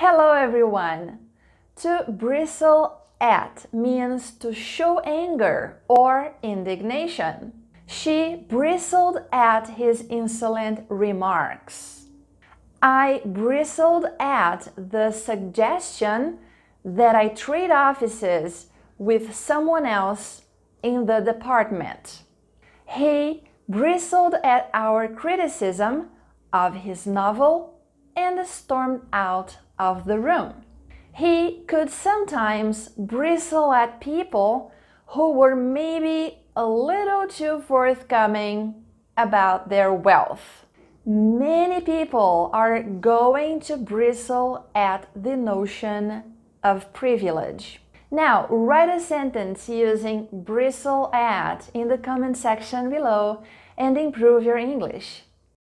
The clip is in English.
Hello everyone! To bristle at means to show anger or indignation. She bristled at his insolent remarks. I bristled at the suggestion that I trade offices with someone else in the department. He bristled at our criticism of his novel and stormed out of the room. He could sometimes bristle at people who were maybe a little too forthcoming about their wealth. Many people are going to bristle at the notion of privilege. Now, write a sentence using bristle at in the comment section below and improve your English.